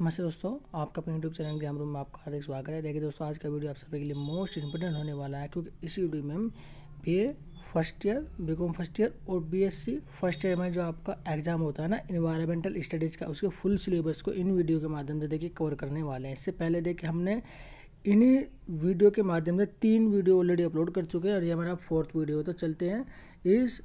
नमस्ते दोस्तों आपका अपने यूट्यूब चैनल ग्राम रूम में आपका हार्दिक स्वागत है देखिए दोस्तों आज का वीडियो आप सबके लिए मोस्ट इंपॉर्टेंट होने वाला है क्योंकि इसी वीडियो में हम B first year B com first year और बीएससी फर्स्ट ईयर में जो आपका एग्जाम होता है ना इन्वायरमेंटल स्टडीज़ का उसके फुल सिलेबस को इन वीडियो के माध्यम से देखिए कवर करने वाले हैं इससे पहले देखिए हमने इन्हीं वीडियो के माध्यम से तीन वीडियो ऑलरेडी अपलोड कर चुके हैं और ये हमारा फोर्थ वीडियो तो चलते हैं इस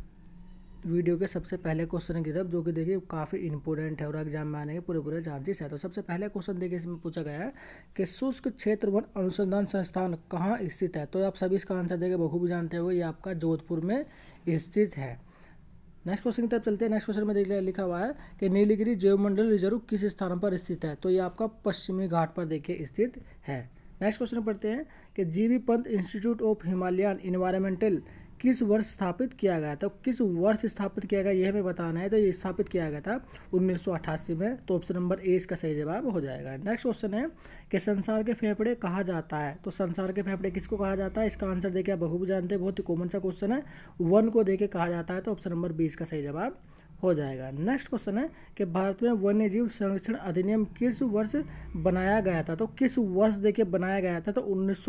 वीडियो के सबसे पहले क्वेश्चन की तरफ जो कि देखिए काफ़ी इंपोर्टेंट है और एग्जाम में आने के पूरे पूरे चांसेस है तो सबसे पहले क्वेश्चन देखिए इसमें पूछा गया है कि शुष्क क्षेत्र वन अनुसंधान संस्थान कहाँ स्थित है तो आप सभी इसका आंसर देकर बखूबी जानते हो ये आपका जोधपुर में स्थित है नेक्स्ट क्वेश्चन की तरफ चलते हैं नेक्स्ट क्वेश्चन में देख लिखा हुआ है कि नीलगिरी जैवमंडल रिजर्व किस स्थान पर स्थित है तो ये आपका पश्चिमी घाट पर देखिए स्थित है नेक्स्ट क्वेश्चन पढ़ते हैं कि GV Pant institute of Himalayan environmental किस वर्ष स्थापित किया गया था किस वर्ष स्थापित किया गया यह हमें बताना है तो ये स्थापित किया गया था उन्नीस में तो ऑप्शन नंबर ए इसका सही जवाब हो जाएगा नेक्स्ट क्वेश्चन है कि संसार के फेफड़े कहा जाता है तो संसार के फेफड़े किसको कहा जाता है इसका आंसर देखिए आप बहुत जानते हैं बहुत ही कॉमन सा क्वेश्चन है वन को देखे कहा जाता है तो ऑप्शन नंबर बी इसका सही जवाब हो जाएगा नेक्स्ट क्वेश्चन है कि भारत में वन्य जीव संरक्षण अधिनियम किस वर्ष बनाया गया था तो किस वर्ष देखिए बनाया गया था तो उन्नीस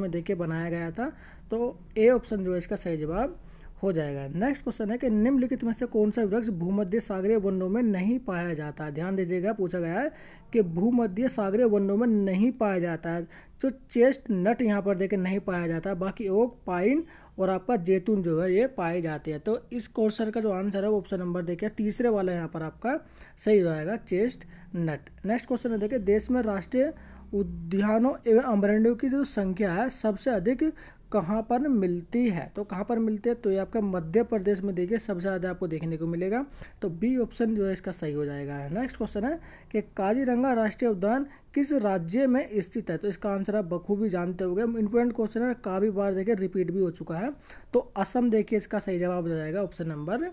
में देखिए बनाया गया था तो ए ऑप्शन जो है इसका सही जवाब हो जाएगा नेक्स्ट क्वेश्चन है कि निम्नलिखित में से कौन सा वृक्ष भूमध्य सागरीय वनों में नहीं पाया जाता है ध्यान दीजिएगा पूछा गया है कि भूमध्य सागरीय वनों में नहीं पाया जाता है जो तो चेस्ट नट यहाँ पर देखें नहीं पाया जाता बाकी ओक पाइन और आपका जैतून जो है ये पाए जाते हैं तो इस क्वेश्चन का जो आंसर है वो ऑप्शन नंबर देखिए तीसरे वाला यहाँ पर आपका सही रहेगा चेस्ट नट नेक्स्ट क्वेश्चन है देखिए देश में राष्ट्रीय उद्यानों एवं अमरण्यों की जो संख्या है सबसे अधिक कहाँ पर मिलती है तो कहाँ पर मिलती है तो ये आपका मध्य प्रदेश में देखिए सबसे ज़्यादा आपको देखने को मिलेगा तो बी ऑप्शन जो है इसका सही हो जाएगा नेक्स्ट क्वेश्चन है कि काजीरंगा राष्ट्रीय उद्यान किस राज्य में स्थित है तो इसका आंसर आप बखूबी जानते हो गए इंपोर्टेंट क्वेश्चन है काफ़ी बार देखिए रिपीट भी हो चुका है तो असम देखिए इसका सही जवाब हो जाएगा ऑप्शन नंबर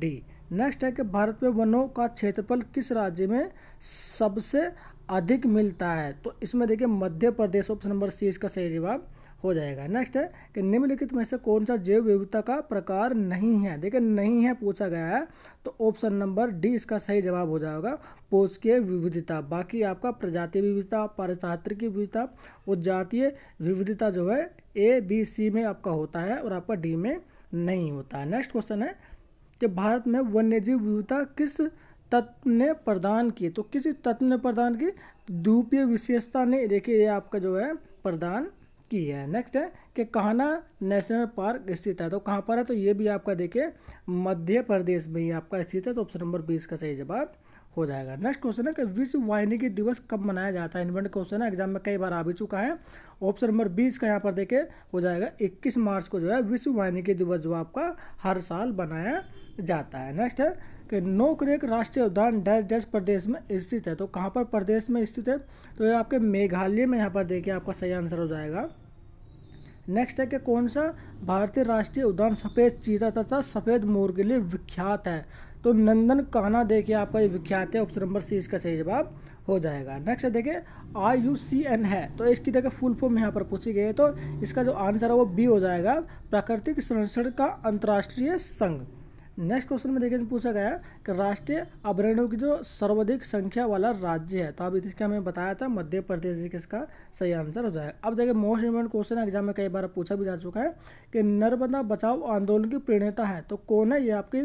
डी नेक्स्ट है कि भारत में वनों का क्षेत्रफल किस राज्य में सबसे अधिक मिलता है तो इसमें देखिए मध्य प्रदेश ऑप्शन नंबर सी इसका सही जवाब हो जाएगा नेक्स्ट है कि निम्नलिखित में से कौन सा जैव विविधता का प्रकार नहीं है देखिए नहीं है पूछा गया है तो ऑप्शन नंबर डी इसका सही जवाब हो जाएगा पोषकीय विविधता बाकी आपका प्रजातीय विविधता की विविधता और जातीय विविधता जो है ए बी सी में आपका होता है और आपका डी में नहीं होता है नेक्स्ट क्वेश्चन है कि भारत में वन्यजीव विविधता किस तत्व ने प्रदान की तो किसी तत्व ने प्रदान की द्वीपीय विशेषता ने देखिए ये आपका जो है प्रदान की है नेक्स्ट है कि कहना नेशनल पार्क स्थित है तो कहाँ पर है तो ये भी आपका देखिए मध्य प्रदेश में ही आपका स्थित है तो ऑप्शन नंबर बीस का सही जवाब हो जाएगा नेक्स्ट क्वेश्चन है कि विश्व वाहिनी दिवस कब मनाया जाता है इन्वेंट क्वेश्चन है एग्जाम में कई बार आ भी चुका है ऑप्शन नंबर बीस का यहाँ पर देखे हो जाएगा इक्कीस मार्च को जो है विश्व वाहिनी दिवस जो आपका हर साल मनाया जाता है नेक्स्ट है कि नोकरेक राष्ट्रीय उद्यान डैश डैश प्रदेश में स्थित है तो कहाँ पर प्रदेश में स्थित है तो ये आपके मेघालय में यहाँ पर देखिए आपका सही आंसर हो जाएगा नेक्स्ट है कि कौन सा भारतीय राष्ट्रीय उद्यान सफ़ेद चीता तथा सफ़ेद मोर के लिए विख्यात है तो नंदन काना देखिए आपका ये विख्यात है ऑप्शन नंबर सी इसका सही जवाब हो जाएगा नेक्स्ट देखिए आई यू सी एन है तो इसकी देखिए फुल फॉर्म यहाँ पर पूछी गई है तो इसका जो आंसर है वो बी हो जाएगा प्राकृतिक संरक्षण का अंतर्राष्ट्रीय संघ नेक्स्ट क्वेश्चन में देखें पूछा गया कि राष्ट्रीय अभ्यारण्यों की जो सर्वाधिक संख्या वाला राज्य है तो अब इसका हमें बताया था मध्य प्रदेश इसका सही आंसर हो जाएगा अब देखिए मोस्ट इम्पोर्टेंट क्वेश्चन एग्जाम में कई बार पूछा भी जा चुका है कि नर्मदा बचाओ आंदोलन की प्रेरणता है तो कौन है ये आपकी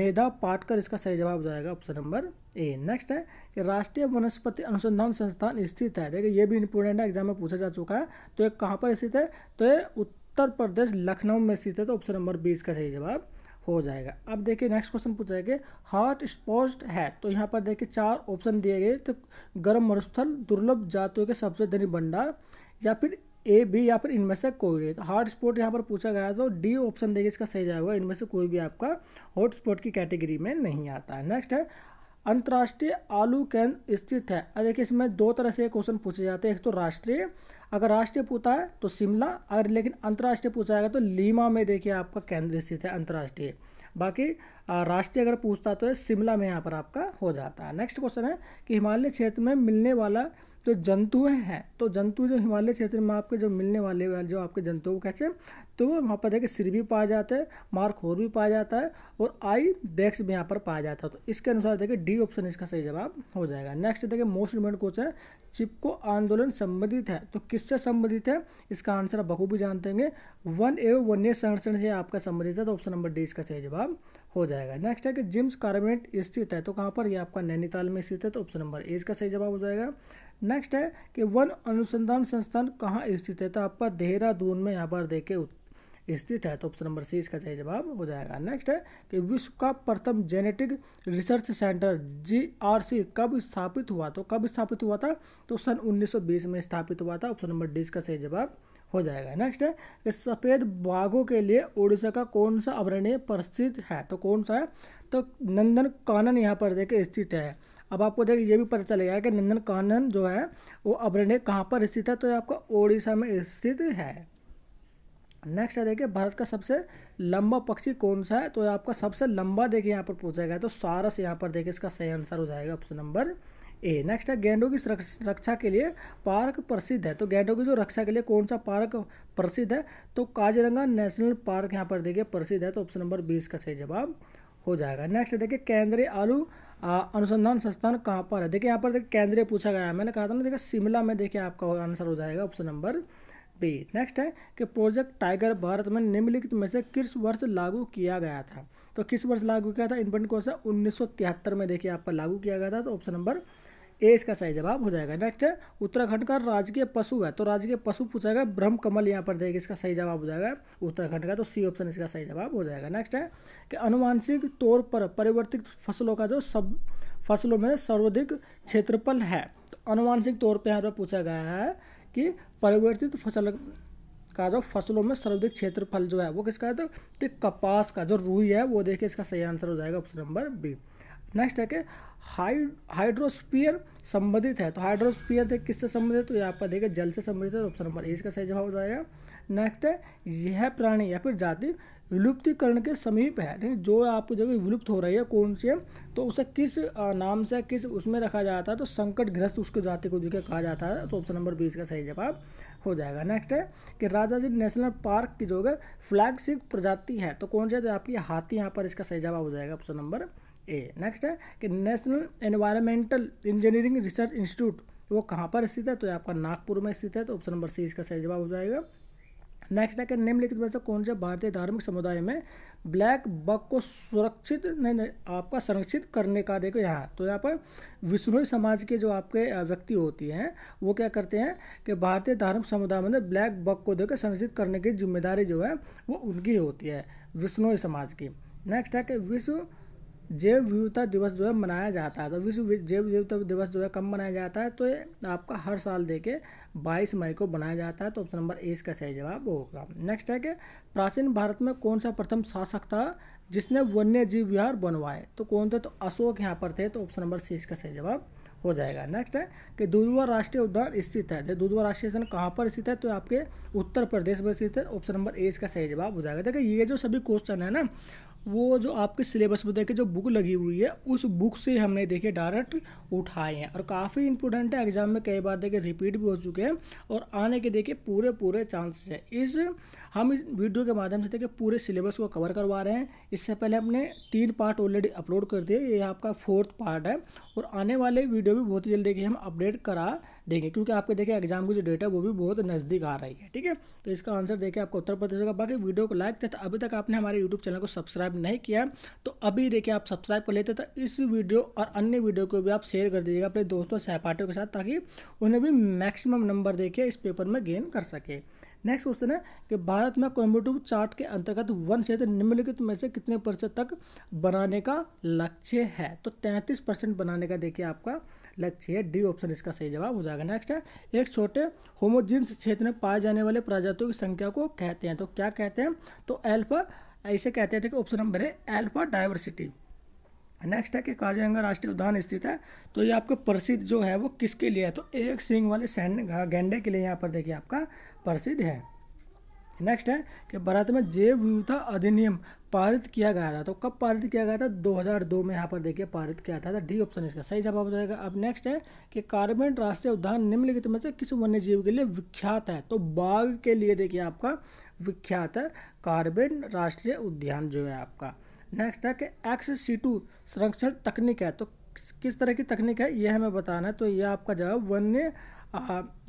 मेधा पाटकर इसका सही जवाब हो जाएगा ऑप्शन नंबर ए नेक्स्ट है कि राष्ट्रीय वनस्पति अनुसंधान संस्थान स्थित है देखिए ये भी इम्पोर्टेंट है एग्जाम में पूछा जा चुका है तो ये कहाँ पर स्थित है तो ये उत्तर प्रदेश लखनऊ में स्थित है तो ऑप्शन नंबर बी इसका सही जवाब हो जाएगा अब देखिए नेक्स्ट क्वेश्चन पूछा है हॉट स्पॉस्ट है तो यहाँ पर देखिए चार ऑप्शन दिए गए तो गर्म मरुस्थल दुर्लभ जातियों के सबसे धनी भंडार या फिर ए बी या फिर इनमें से कोई भी तो हॉट स्पॉट यहाँ पर पूछा गया तो डी ऑप्शन देखिए इसका सही जाएगा इनमें से कोई भी आपका हॉट स्पॉट की कैटेगरी में नहीं आता है नेक्स्ट है अंतर्राष्ट्रीय आलू केंद्र स्थित है अब देखिए इसमें दो तरह से क्वेश्चन पूछे जाते हैं एक तो राष्ट्रीय अगर राष्ट्रीय पूछा है तो शिमला अगर लेकिन अंतर्राष्ट्रीय पूछा जाएगा तो लीमा में देखिए आपका केंद्र स्थित है अंतर्राष्ट्रीय बाकी राष्ट्रीय अगर पूछता तो शिमला में यहाँ पर आपका हो जाता है नेक्स्ट क्वेश्चन है कि हिमालय क्षेत्र में मिलने वाला जो तो जंतुएँ हैं तो जंतु जो हिमालय क्षेत्र में आपके जो मिलने वाले जो आपके जंतु वो कैसे तो वहाँ पर देखिए सिर भी पाया जाता है मारखोर भी पाया जाता है और आई बैक्स भी यहाँ पर पाया जाता है तो इसके अनुसार देखिए डी ऑप्शन इसका सही जवाब हो जाएगा नेक्स्ट देखिए मोस्ट इम्पोर्टेंट क्वेश्चन चिपको आंदोलन संबंधित है तो किससे संबंधित है इसका आंसर आप बखूबी जानते होंगे वन एवं वन्य संरक्षण से आपका संबंधित है तो ऑप्शन नंबर डी इसका सही जवाब हो जाएगा नेक्स्ट है कि जिम्स कार्बेट स्थित है तो कहाँ पर यह आपका नैनीताल में स्थित है तो ऑप्शन नंबर ए इसका सही जवाब हो जाएगा नेक्स्ट है कि वन अनुसंधान संस्थान कहाँ स्थित है तो आपका देहरादून में यहाँ पर देखे स्थित है तो ऑप्शन नंबर सी इसका सही जवाब हो जाएगा नेक्स्ट है कि विश्व का प्रथम जेनेटिक रिसर्च सेंटर जीआरसी कब स्थापित हुआ तो कब स्थापित हुआ था तो सन 1920 में स्थापित हुआ था ऑप्शन नंबर डी इसका सही जवाब हो जाएगा नेक्स्ट है कि सफ़ेद बाघों के लिए उड़ीसा का कौन सा अभरणीय प्रसिद्ध है तो कौन सा है तो नंदन कानन यहाँ पर देखे स्थित है अब आपको देख ये भी पता चलेगा कि नंदन कानन जो है वो अभ्रण्य कहाँ पर स्थित है तो ये आपका ओडिशा में स्थित है नेक्स्ट है देखिए भारत का सबसे लंबा पक्षी कौन सा है तो आपका सबसे लंबा देखिए यहाँ पर पूछा गया तो सारस यहाँ पर देखिए इसका सही आंसर हो जाएगा ऑप्शन नंबर ए नेक्स्ट है गेंडों की रक्षा के लिए पार्क प्रसिद्ध है तो गेंडों की जो रक्षा के लिए कौन सा पार्क प्रसिद्ध है तो काजीरंगा नेशनल पार्क यहाँ पर देखिए प्रसिद्ध है तो ऑप्शन नंबर बीस का सही जवाब हो जाएगा नेक्स्ट देखिए केंद्रीय आलू अनुसंधान संस्थान कहाँ पर है देखिए यहाँ पर देखिए केंद्रीय पूछा गया है मैंने कहा था ना देखिए शिमला में देखिए आपका आंसर हो जाएगा ऑप्शन नंबर बी नेक्स्ट है कि प्रोजेक्ट टाइगर भारत में निम्नलिखित में से किस वर्ष लागू किया गया था तो किस वर्ष लागू किया था इंपोर्टेंट क्वेश्चन उन्नीस में देखिए आपका लागू किया गया था तो ऑप्शन नंबर ए इसका सही जवाब हो जाएगा नेक्स्ट है उत्तराखंड का राजकीय पशु है तो राजकीय पशु पूछा गया ब्रह्म कमल यहाँ पर देगा इसका सही जवाब हो जाएगा उत्तराखंड का तो सी ऑप्शन इसका सही जवाब हो जाएगा नेक्स्ट है कि अनुवांशिक तौर पर परिवर्तित फसलों का जो सब फसलों में सर्वाधिक क्षेत्रफल है तो अनुवांशिक तौर पर यहाँ पर पूछा गया है कि परिवर्तित फसल का जो फसलों में सर्वाधिक क्षेत्रफल जो है वो किसका है तो कपास का जो रूई है वो देखिए इसका सही आंसर हो जाएगा ऑप्शन नंबर बी नेक्स्ट है कि हाइड हाइड्रोस्पियर संबंधित है तो हाइड्रोस्पियर देख किससे संबंधित तो यहाँ पर देखिए जल से संबंधित है ऑप्शन नंबर ए इसका सही जवाब हो जाएगा नेक्स्ट है यह प्राणी या फिर जाति विलुप्तिकरण के समीप है जो आपको देखो विलुप्त हो रही है कौन सी है तो उसे किस नाम से किस उसमें रखा जाता है तो संकट ग्रस्त उसके जाति को देखिए कहा जाता है तो ऑप्शन नंबर बी इसका सही जवाब हो जाएगा नेक्स्ट है कि राजा जी नेशनल पार्क की जो है फ्लैगशिप प्रजाति है तो कौन सी है तो आपकी हाथी यहाँ पर इसका सही जवाब हो जाएगा ऑप्शन नंबर ए नेक्स्ट है कि national environmental engineering research institute वो कहाँ पर स्थित है तो आपका नागपुर में स्थित है तो ऑप्शन नंबर सी इसका सही जवाब हो जाएगा नेक्स्ट है कि निम्नलिखित में से कौन से भारतीय धार्मिक समुदाय में ब्लैक बग को सुरक्षित नहीं नहीं आपका संरक्षित करने का देखो यहाँ तो यहाँ पर विष्णु समाज के जो आपके व्यक्ति होती हैं वो क्या करते हैं कि भारतीय धार्मिक समुदाय में ब्लैक बग को देखकर संरक्षित करने की जिम्मेदारी जो है वो उनकी होती है विष्णु समाज की नेक्स्ट है कि विश्व जैव विविधता दिवस जो है मनाया जाता है तो विश्व जैव विविधता दिवस जो है कब मनाया जाता है तो आपका हर साल देके 22 मई को मनाया जाता है तो ऑप्शन नंबर ए इसका सही जवाब होगा नेक्स्ट है कि प्राचीन भारत में कौन सा प्रथम शासक था जिसने वन्य जीव विहार बनवाए तो कौन थे तो अशोक यहाँ पर थे तो ऑप्शन नंबर सी इसका सही जवाब हो जाएगा नेक्स्ट है कि दुधवा राष्ट्रीय उद्यान स्थित है तो दुधवा राष्ट्रीय उद्यान कहाँ पर स्थित है तो आपके उत्तर प्रदेश में स्थित है ऑप्शन नंबर ए इसका सही जवाब हो जाएगा देखिए ये जो सभी क्वेश्चन है ना वो जो आपके सिलेबस में देखिए जो बुक लगी हुई है उस बुक से हमने देखिए डायरेक्ट उठाए हैं और काफ़ी इंपॉर्टेंट है एग्जाम में कई बार देखिए रिपीट भी हो चुके हैं और आने के देखिए पूरे पूरे चांसेस हैं इस हम इस वीडियो के माध्यम से देखिए पूरे सिलेबस को कवर करवा रहे हैं इससे पहले हमने तीन पार्ट ऑलरेडी अपलोड कर दिए ये आपका फोर्थ पार्ट है और आने वाले वीडियो भी बहुत ही जल्दी देखिए हम अपडेट करा देंगे क्योंकि आपके देखिए एग्जाम की जो डेट है वो भी बहुत नज़दीक आ रही है ठीक है तो इसका आंसर देखिए आपको उत्तर प्रदेश होगा बाकी वीडियो को लाइक था अभी तक आपने हमारे यूट्यूब चैनल को सब्सक्राइब नहीं किया तो अभी देखिए आप सब्सक्राइब कर लेते तो इस वीडियो और अन्य वीडियो को भी आप शेयर कर दीजिएगा अपने दोस्तों सहपाठियों के साथ ताकि उन्हें भी मैक्सिमम नंबर देखिए इस पेपर में गेन कर सके नेक्स्ट क्वेश्चन है कि भारत में कोयम्बटूर चार्ट के अंतर्गत वन क्षेत्र निम्नलिखित में से कितने प्रतिशत तक बनाने का लक्ष्य है तो तैंतीस परसेंट बनाने का देखिए आपका लक्ष्य है डी ऑप्शन इसका सही जवाब हो जाएगा नेक्स्ट है एक छोटे होमोजिन्स क्षेत्र में पाए जाने वाले प्रजातियों की संख्या को कहते हैं तो क्या कहते हैं तो एल्फा ऐसे कहते हैं कि ऑप्शन नंबर है एल्फा डाइवर्सिटी नेक्स्ट है कि काजीरंगा राष्ट्रीय उद्यान स्थित है तो ये आपका प्रसिद्ध जो है वो किसके लिए है तो एक सिंह वाले सैन्य गेंडे के लिए यहाँ पर देखिए आपका प्रसिद्ध है नेक्स्ट है कि भारत में जैव विविधता अधिनियम पारित किया गया था तो कब पारित किया गया था 2002 में यहाँ पर देखिए पारित किया था डी ऑप्शन इसका सही जवाब हो जाएगा अब नेक्स्ट है कि कार्बेट राष्ट्रीय उद्यान निम्नलिखित में से किस वन्य जीव के लिए विख्यात है तो बाघ के लिए देखिए आपका विख्यात है कार्बेट राष्ट्रीय उद्यान जो है आपका नेक्स्ट है कि एक्स सी टू संरक्षण तकनीक है तो किस तरह की तकनीक है यह हमें बताना है तो यह आपका जवाब वन्य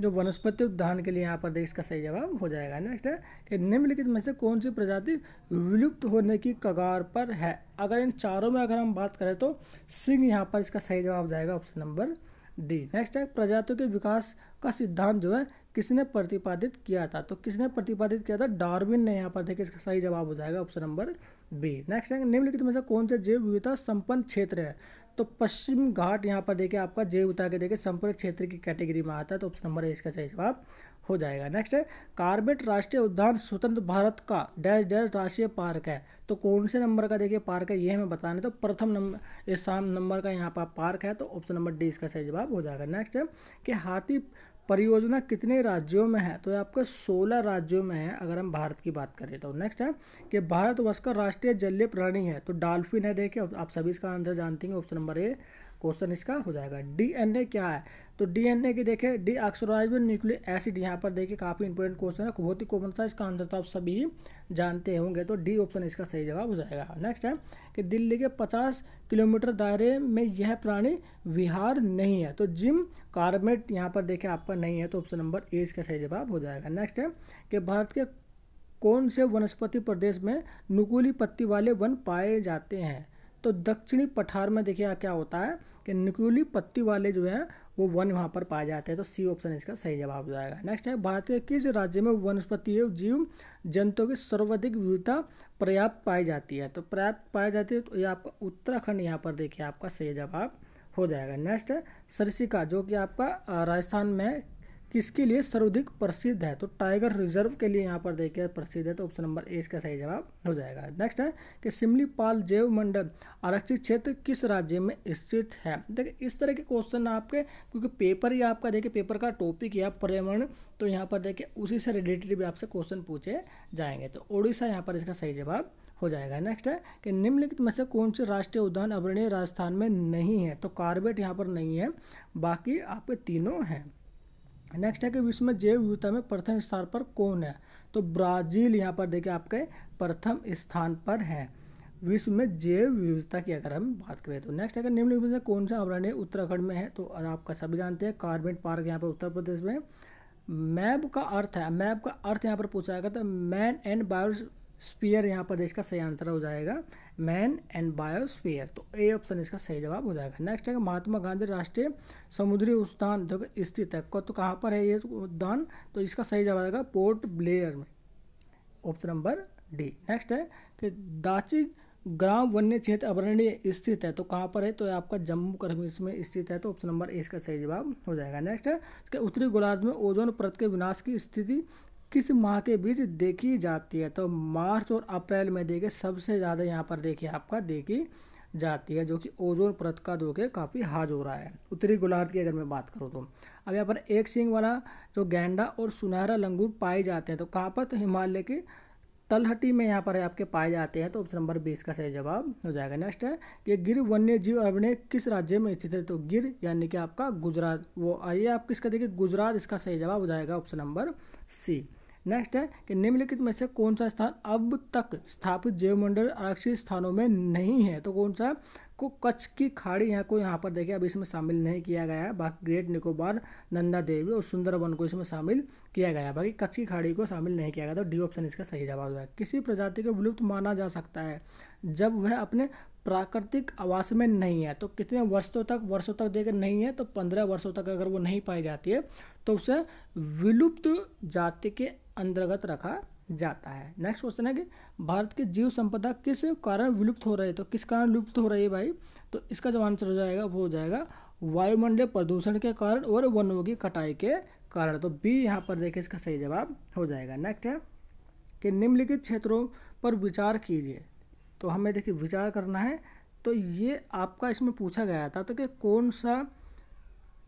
जो वनस्पति उद्यान के लिए यहाँ पर इसका सही जवाब हो जाएगा नेक्स्ट है कि निम्नलिखित में से कौन सी प्रजाति विलुप्त होने की कगार पर है अगर इन चारों में अगर हम बात करें तो सिंह यहाँ पर इसका सही जवाब जाएगा ऑप्शन नंबर डी नेक्स्ट है प्रजातियों के विकास का सिद्धांत जो है किसने प्रतिपादित किया था तो किसने प्रतिपादित किया था डार्विन ने यहाँ पर देखिए इसका सही जवाब हो जाएगा ऑप्शन नंबर बी नेक्स्ट है निम्नलिखित में से कौन से जैव विविधता संपन्न क्षेत्र है तो पश्चिम घाट यहाँ पर देखिए आपका जैव विविधता के देखिए संपन्न क्षेत्र की कैटेगरी में आता है तो ऑप्शन नंबर इसका सही जवाब हो जाएगा नेक्स्ट है कार्बेट राष्ट्रीय उद्यान स्वतंत्र भारत का डैश डैश राष्ट्रीय पार्क है तो कौन से नंबर का देखिए पार्क है ये हमें बताना तो प्रथम नंबर इस नंबर का यहाँ पर पार्क है तो ऑप्शन नंबर डी इसका सही जवाब हो जाएगा नेक्स्ट है कि हाथी परियोजना कितने राज्यों में है तो आपके आपका 16 राज्यों में है अगर हम भारत की बात करें तो नेक्स्ट है कि भारतवर्ष का राष्ट्रीय जलीय प्राणी है तो डाल्फिन है देखिए आप सभी इसका आंसर जानते हैं ऑप्शन नंबर ए क्वेश्चन इसका हो जाएगा डीएनए क्या है तो डीएनए की देखें डी ऑक्सोराइज न्यूक्लिक एसिड यहाँ पर देखिए काफ़ी इंपॉर्टेंट क्वेश्चन है बहुत ही कॉमन सा इसका आंसर तो आप सभी जानते होंगे तो डी ऑप्शन इसका सही जवाब हो जाएगा नेक्स्ट है कि दिल्ली के 50 किलोमीटर दायरे में यह प्राणी विहार नहीं है तो जिम कार्बेट यहाँ पर देखें आपका नहीं है तो ऑप्शन नंबर ए इसका सही जवाब हो जाएगा नेक्स्ट है कि भारत के कौन से वनस्पति प्रदेश में नुकूली पत्ती वाले वन पाए जाते हैं तो दक्षिणी पठार में देखिए यहाँ क्या होता है कि निकुली पत्ती वाले जो हैं वो वन वहाँ पर पाए जाते हैं तो सी ऑप्शन इसका सही जवाब हो जाएगा नेक्स्ट है भारत के किस राज्य में वनस्पति जीव जंतुओं की सर्वाधिक विविधता पर्याप्त पाई जाती है तो पर्याप्त पाई जाती है तो ये आपका उत्तराखंड यहाँ पर देखिए आपका सही जवाब हो जाएगा नेक्स्ट है सरसिका जो कि आपका राजस्थान में किसके लिए सर्वाधिक प्रसिद्ध है तो टाइगर रिजर्व के लिए यहाँ पर देखिए प्रसिद्ध है तो ऑप्शन नंबर ए इसका सही जवाब हो जाएगा नेक्स्ट है कि सिमलीपाल जैव मंडल आरक्षित क्षेत्र किस राज्य में स्थित है देखिए इस तरह के क्वेश्चन आपके क्योंकि पेपर ही आपका देखिए पेपर का टॉपिक या पर्यावरण तो यहाँ पर देखिए उसी से रिलेटेड भी आपसे क्वेश्चन पूछे जाएंगे तो उड़ीसा यहाँ पर इसका सही जवाब हो जाएगा नेक्स्ट है कि निम्नलिखित में से कौन से राष्ट्रीय उद्यान अभरणीय राजस्थान में नहीं है तो कार्बेट यहाँ पर नहीं है बाकी आपके तीनों हैं नेक्स्ट है कि विश्व में जैव विविधता में प्रथम स्थान पर कौन है तो ब्राज़ील यहाँ पर देखिए आपके प्रथम स्थान पर है विश्व में जैव विविधता की अगर हम बात करें तो नेक्स्ट अगर निम्नलिखित में कौन सा अभ्यारण्य उत्तराखंड में है तो आपका सभी जानते हैं कार्बेट पार्क यहाँ पर उत्तर प्रदेश में मैप का अर्थ है मैप का अर्थ यहाँ पर पूछा जाएगा तो मैन एंड बायोस स्पीयर यहाँ पर इसका सही आंसर हो जाएगा मैन एंड बायोस्पीयर तो ए ऑप्शन इसका सही जवाब हो जाएगा नेक्स्ट है महात्मा गांधी राष्ट्रीय समुद्री उद्यान जो स्थित है तो कहाँ पर है ये उद्यान तो इसका सही जवाब आएगा पोर्ट ब्लेयर में ऑप्शन नंबर डी नेक्स्ट है कि दाची ग्राम वन्य क्षेत्र अभ्यारण्य स्थित है तो कहाँ पर है तो आपका जम्मू कश्मीर में स्थित है तो ऑप्शन नंबर ए इसका सही जवाब हो जाएगा नेक्स्ट है कि उत्तरी गोलार्ध में ओजोन परत के विनाश की स्थिति किस माह के बीच देखी जाती है तो मार्च और अप्रैल में देखिए सबसे ज़्यादा यहाँ पर देखिए आपका देखी जाती है जो कि ओजोन परत का धोखे काफ़ी हाज हो रहा है उत्तरी गोलार्ध की अगर मैं बात करूँ तो अब यहाँ पर एक सिंग वाला जो गेंडा और सुनहरा लंगूर पाए जाते हैं तो कहाँ पर तो हिमालय की तलहटी में यहाँ पर आपके पाए जाते हैं तो ऑप्शन नंबर बीस का सही जवाब हो जाएगा नेक्स्ट है कि गिर वन्य जीव अभिनय किस राज्य में स्थित है तो गिर यानी कि आपका गुजरात वो आइए आप किसका देखिए गुजरात इसका सही जवाब हो जाएगा ऑप्शन नंबर सी नेक्स्ट है कि निम्नलिखित में से कौन सा स्थान अब तक स्थापित जैवमंडल आरक्षित स्थानों में नहीं है तो कौन सा को कच्छ की खाड़ी यहाँ को यहाँ पर देखिए अभी इसमें शामिल नहीं किया गया है बाकी ग्रेट निकोबार नंदा देवी और सुंदरवन को इसमें शामिल किया गया है बाकी कच्छ की खाड़ी को शामिल नहीं किया गया तो डी ऑप्शन इसका सही जवाब है किसी प्रजाति को विलुप्त माना जा सकता है जब वह अपने प्राकृतिक आवास में नहीं है तो कितने वर्षों तक वर्षों तक देकर नहीं है तो पंद्रह वर्षों तक अगर वो नहीं पाई जाती है तो उसे विलुप्त जाति के अंतर्गत रखा जाता है नेक्स्ट क्वेश्चन है कि भारत की जीव संपदा किस कारण विलुप्त हो रही है तो किस कारण लुप्त हो रही है भाई तो इसका जो आंसर हो जाएगा वो हो जाएगा वायुमंडल प्रदूषण के कारण और वनों की कटाई के कारण तो बी यहाँ पर देखिए इसका सही जवाब हो जाएगा नेक्स्ट है कि निम्नलिखित क्षेत्रों पर विचार कीजिए तो हमें देखिए विचार करना है तो ये आपका इसमें पूछा गया था तो कि कौन सा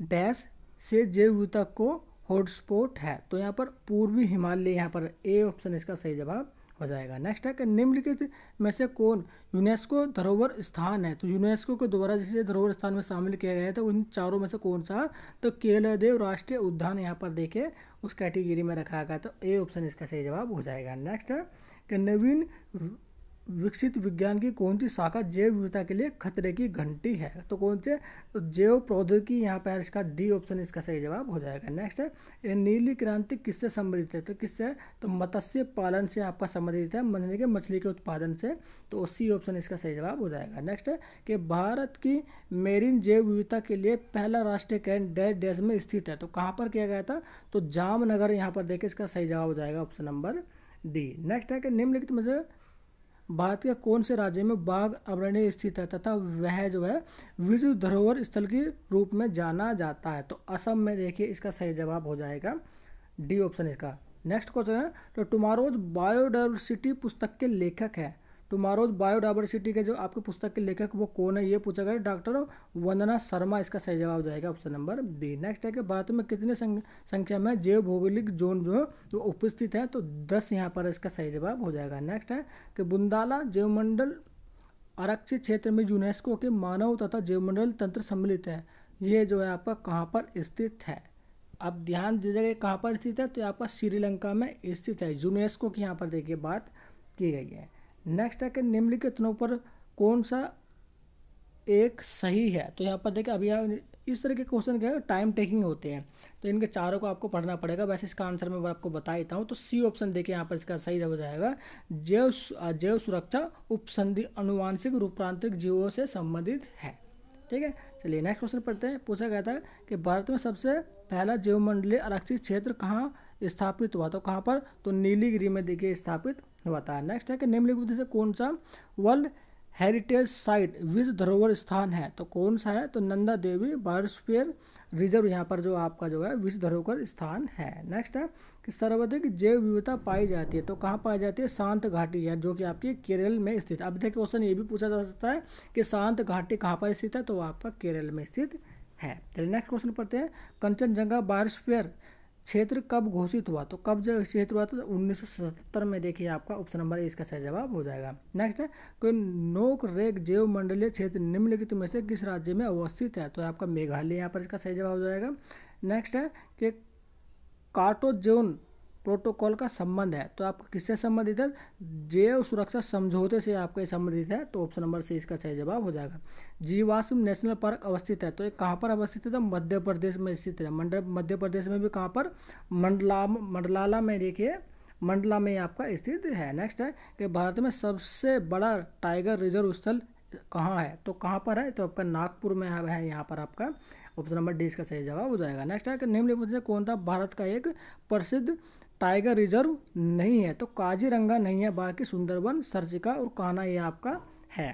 डैश से जैव विविधता को हॉटस्पॉट है तो यहाँ पर पूर्वी हिमालय यहाँ पर ए ऑप्शन इसका सही जवाब हो जाएगा नेक्स्ट है कि निम्नलिखित में से कौन यूनेस्को धरोहर स्थान है तो यूनेस्को के द्वारा जिसे धरोहर स्थान में शामिल किया गया था उन तो चारों में से कौन सा तो केलदेव राष्ट्रीय उद्यान यहाँ पर देखे उस कैटेगरी में रखा गया तो ए ऑप्शन इसका सही जवाब हो जाएगा नेक्स्ट है कि नवीन विकसित विज्ञान की कौन सी शाखा जैव विविधता के लिए खतरे की घंटी है तो कौन से तो जैव प्रौद्योगिकी यहाँ पर इसका डी ऑप्शन इसका सही जवाब हो जाएगा नेक्स्ट है ये नीली क्रांति किससे संबंधित है तो किससे तो मत्स्य पालन से आपका संबंधित है मन कि मछली के उत्पादन से तो सी ऑप्शन इसका सही जवाब हो जाएगा नेक्स्ट है कि भारत की मेरीन जैव विविधता के लिए पहला राष्ट्रीय कैन डैश डैश में स्थित है तो कहाँ पर किया गया था तो जामनगर यहाँ पर देखिए इसका सही जवाब हो जाएगा ऑप्शन नंबर डी नेक्स्ट है कि निम्नलिखित में से भारत के कौन से राज्य में बाघ अभ्यारण्य स्थित है तथा वह जो है विश्व धरोहर स्थल के रूप में जाना जाता है तो असम में देखिए इसका सही जवाब हो जाएगा डी ऑप्शन इसका नेक्स्ट क्वेश्चन है तो टुमारोज बायोडाइवर्सिटी पुस्तक के लेखक है टुमारोज बायोडाइवर्सिटी के जो आपके पुस्तक के लेखक वो कौन है ये पूछा गया डॉक्टर वंदना शर्मा इसका सही जवाब जाएगा ऑप्शन नंबर बी नेक्स्ट है कि भारत में कितने संख्या में जैव भौगोलिक जोन जो है वो उपस्थित है तो दस यहाँ पर इसका सही जवाब हो जाएगा नेक्स्ट है कि बुंदाला जैवमंडल आरक्षित क्षेत्र में यूनेस्को के मानव तथा जैवमंडल तंत्र सम्मिलित है ये जो है आपका कहाँ पर स्थित है अब ध्यान दीजिएगा कहाँ पर स्थित है तो आपका श्रीलंका में स्थित है यूनेस्को की यहाँ पर देखिए बात की गई है नेक्स्ट है कि निम्नलिखित पर कौन सा एक सही है तो यहाँ पर देखिए अभी इस तरह के क्वेश्चन क्या है टाइम टेकिंग होते हैं तो इनके चारों को आपको पढ़ना पड़ेगा वैसे इसका आंसर मैं आपको बता देता हूँ तो सी ऑप्शन देखिए यहाँ पर इसका सही हो जाएगा जैव जैव सुरक्षा उपसंधि अनुवांशिक रूपांतरिक जीवों से संबंधित है ठीक है चलिए नेक्स्ट क्वेश्चन पढ़ते हैं पूछा गया था कि भारत में सबसे पहला जीवमंडलीय आरक्षित क्षेत्र कहाँ स्थापित हुआ तो कहाँ पर तो नीलीगिरी में देखिए स्थापित बताया नेक्स्ट है कि निम्नलिखित से कौन सा वर्ल्ड हेरिटेज साइट विश्व धरोहर स्थान है तो कौन सा है तो नंदा देवी बायोस्फीयर रिजर्व यहाँ पर जो आपका जो है विश्व धरोहर स्थान है नेक्स्ट है कि सर्वाधिक जैव विविधता पाई जाती है तो कहाँ पाई जाती है शांत घाटी है जो कि आपकी केरल में स्थित अब देखिए क्वेश्चन ये भी पूछा जा सकता है कि शांत घाटी कहाँ पर स्थित है तो आपका केरल में स्थित है चलिए नेक्स्ट क्वेश्चन पढ़ते हैं कंचनजंगा बायोस्फीयर क्षेत्र कब घोषित हुआ तो कब जो क्षेत्र हुआ था तो उन्नीस में देखिए आपका ऑप्शन नंबर इसका सही जवाब हो जाएगा नेक्स्ट है कोई नोक रेग जैव मंडलीय क्षेत्र निम्नलिखित में से किस राज्य में अवस्थित है तो आपका मेघालय यहाँ पर इसका सही जवाब हो जाएगा नेक्स्ट है कि काटोजोन प्रोटोकॉल का संबंध है तो आपका किससे संबंधित है जैव सुरक्षा समझौते से आपका संबंधित है तो ऑप्शन नंबर से इसका सही जवाब हो जाएगा जीवाश्म नेशनल पार्क अवस्थित है तो ये कहाँ पर अवस्थित है तो मध्य प्रदेश में स्थित है मंडल मध्य प्रदेश में भी कहाँ पर मंडला मंडलाला में देखिए मंडला में आपका स्थित है नेक्स्ट है कि भारत में सबसे बड़ा टाइगर रिजर्व स्थल कहाँ है तो कहाँ पर है तो आपका नागपुर में है यहाँ पर आपका ऑप्शन नंबर डी इसका सही जवाब हो जाएगा नेक्स्ट है कि निम्नलिखित से कौन था भारत का एक प्रसिद्ध टाइगर रिजर्व नहीं है तो काजीरंगा नहीं है बाकी सुंदरबन सर्जिका और कान्हा ये आपका है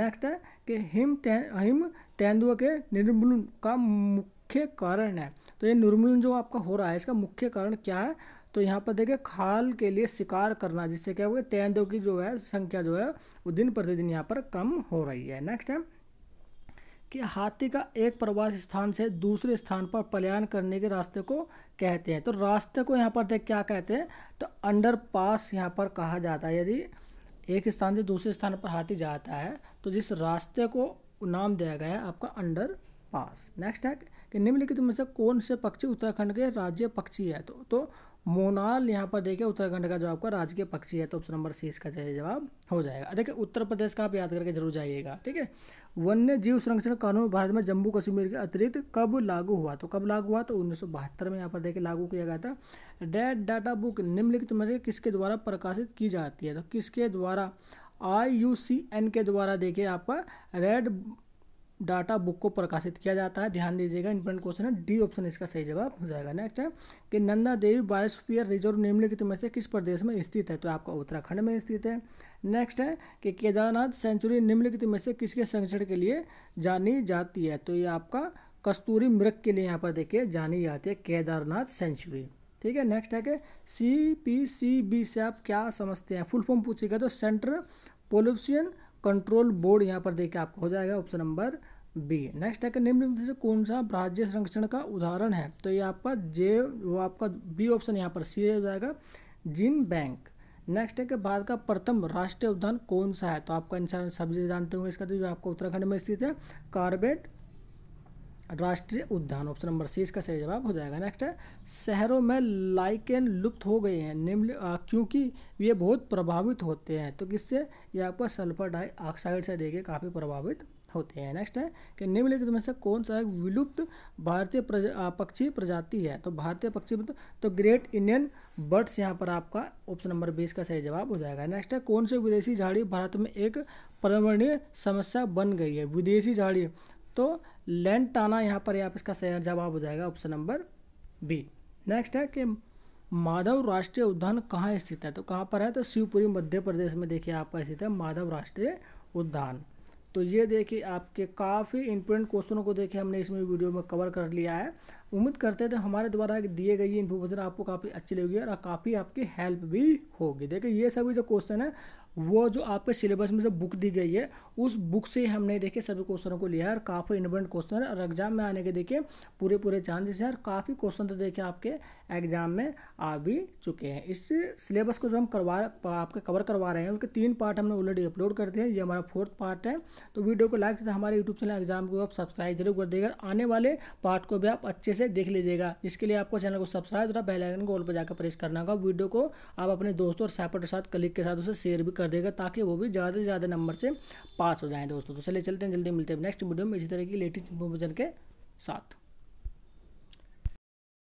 नेक्स्ट है कि हिम ते, हिम तेंदुआ के निर्मूलन का मुख्य कारण है तो ये निर्मूलन जो आपका हो रहा है इसका मुख्य कारण क्या है तो यहाँ पर देखिए खाल के लिए शिकार करना जिससे क्या गया तेंदुओं की जो है संख्या जो है वो दिन प्रतिदिन यहाँ पर कम हो रही है नेक्स्ट है कि हाथी का एक प्रवास स्थान से दूसरे स्थान पर पलायन करने के रास्ते को कहते हैं तो रास्ते को यहाँ पर देख क्या कहते हैं तो अंडर पास यहाँ पर कहा जाता है यदि एक स्थान से दूसरे स्थान पर हाथी जाता है तो जिस रास्ते को नाम दिया गया है आपका अंडर पास नेक्स्ट है कि निम्नलिखित में से कौन से पक्षी उत्तराखंड के राज्य पक्षी है तो, तो मोनाल यहाँ पर देखिए उत्तराखंड का जो आपका राजकीय पक्षी है तो ऑप्शन नंबर सी इसका सही जवाब हो जाएगा देखिए उत्तर प्रदेश का आप याद करके जरूर जाइएगा ठीक है वन्य जीव संरक्षण कानून भारत में जम्मू कश्मीर के अतिरिक्त कब लागू हुआ तो कब लागू हुआ तो उन्नीस में यहाँ पर देखिए लागू किया गया था डेट डाटा बुक निम्नलिखित में से किसके द्वारा प्रकाशित की जाती है तो किसके द्वारा आई के द्वारा देखिए आपका रेड डाटा बुक को प्रकाशित किया जाता है ध्यान दीजिएगा इंपोर्टेंट क्वेश्चन है डी ऑप्शन इसका सही जवाब हो जाएगा नेक्स्ट है कि नंदा देवी बायोस्फीयर रिजर्व निम्नलिखित में से किस प्रदेश में स्थित है तो आपका उत्तराखंड में स्थित है नेक्स्ट है कि केदारनाथ सेंचुरी निम्नलिखित में से किसके संरक्षण के लिए जानी जाती है तो ये आपका कस्तूरी मृग के लिए यहाँ पर देखिए जानी जाती है केदारनाथ सेंचुरी ठीक है नेक्स्ट है कि सी पी सी बी से आप क्या समझते हैं फुल फॉर्म पूछेगा तो सेंटर पोल्यूशन कंट्रोल बोर्ड यहाँ पर देखिए आपको हो जाएगा ऑप्शन नंबर बी नेक्स्ट है कि निम्नलिखित से कौन सा राज्य संरक्षण का उदाहरण है तो ये आपका जे वो आपका बी ऑप्शन यहाँ पर सी हो जाएगा जिन बैंक नेक्स्ट है कि भारत का प्रथम राष्ट्रीय उद्यान कौन सा है तो आपका इंसान सब जानते होंगे इसका तो जो आपको उत्तराखंड में स्थित है कार्बेट राष्ट्रीय उद्यान ऑप्शन नंबर सी इसका सही जवाब हो जाएगा नेक्स्ट है शहरों में लाइकेन लुप्त हो गए हैं निम्न क्योंकि ये बहुत प्रभावित होते हैं तो किससे ये आपका सल्फर डाइऑक्साइड से देखिए काफ़ी प्रभावित होते हैं नेक्स्ट है कि निम्नलिखित में से कौन सा एक विलुप्त भारतीय प्रजा पक्षी प्रजाति है तो भारतीय पक्षी मतलब तो ग्रेट इंडियन बर्ड्स यहाँ पर आपका ऑप्शन नंबर बीस का सही जवाब हो जाएगा नेक्स्ट है कौन सी विदेशी झाड़ी भारत में एक पर्यावरणीय समस्या बन गई है विदेशी झाड़ी तो लेंट आना यहाँ पर आप इसका सही जवाब हो जाएगा ऑप्शन नंबर बी नेक्स्ट है कि माधव राष्ट्रीय उद्यान कहाँ स्थित है तो कहाँ पर है तो शिवपुरी मध्य प्रदेश में देखिए आपका स्थित है माधव राष्ट्रीय उद्यान तो ये देखिए आपके काफ़ी इंपोर्टेंट क्वेश्चनों को देखिए हमने इसमें वीडियो में कवर कर लिया है उम्मीद करते थे हमारे द्वारा दिए गए ये इन्फॉर्मेशन आपको काफ़ी अच्छी लगी और काफ़ी आपकी हेल्प भी होगी देखिए ये सभी जो क्वेश्चन है वो जो आपके सिलेबस में जो बुक दी गई है उस बुक से हमने देखे सभी क्वेश्चनों को लिया है और काफ़ी इन्वेंट क्वेश्चन है और एग्जाम में आने के देखे पूरे पूरे चांसेस हैं और काफ़ी क्वेश्चन तो देखे आपके एग्जाम में आ भी चुके हैं इस सिलेबस को जो हम करवा आपके कवर करवा रहे हैं उसके तीन पार्ट हमने ऑलरेडी अपलोड कर दिए ये हमारा फोर्थ पार्ट है तो वीडियो को लाइक हमारे यूट्यूब चैनल एग्जाम को आप सब्सक्राइब जरूर कर देगा आने वाले पार्ट को भी आप अच्छे से से देख लीजिएगा इसके लिए आपको चैनल को सब्सक्राइब तथा बेल आइकन को ऑल पर जाकर प्रेस करना होगा वीडियो को आप अपने दोस्तों और सैपर के साथ क्लिक के साथ उसे शेयर भी कर देगा ताकि वो भी ज़्यादा से ज़्यादा नंबर से पास हो जाएँ दोस्तों तो चलिए चलते हैं जल्दी मिलते हैं नेक्स्ट वीडियो में इसी तरह की लेटेस्ट इन्फॉर्मेशन के साथ